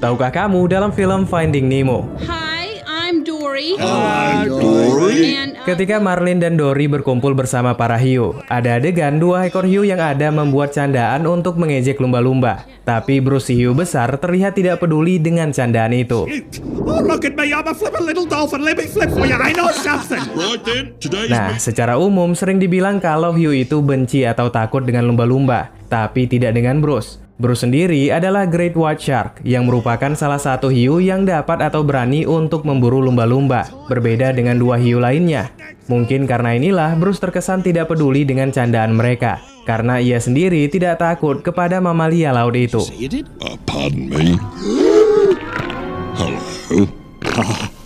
Tahukah kamu dalam film Finding Nemo? Hi, I'm Dory. Hi, Dory. Uh, Ketika Marlin dan Dory berkumpul bersama para hiu, ada adegan dua ekor hiu yang ada membuat candaan untuk mengejek lumba-lumba. Tapi Bruce hiu besar terlihat tidak peduli dengan candaan itu. Oh, nah, secara umum sering dibilang kalau hiu itu benci atau takut dengan lumba-lumba, tapi tidak dengan Bruce. Bruce sendiri adalah Great White Shark yang merupakan salah satu hiu yang dapat atau berani untuk memburu lumba-lumba, berbeda dengan dua hiu lainnya. Mungkin karena inilah Bruce terkesan tidak peduli dengan candaan mereka, karena ia sendiri tidak takut kepada mamalia laut itu. Uh, pardon me. Hello.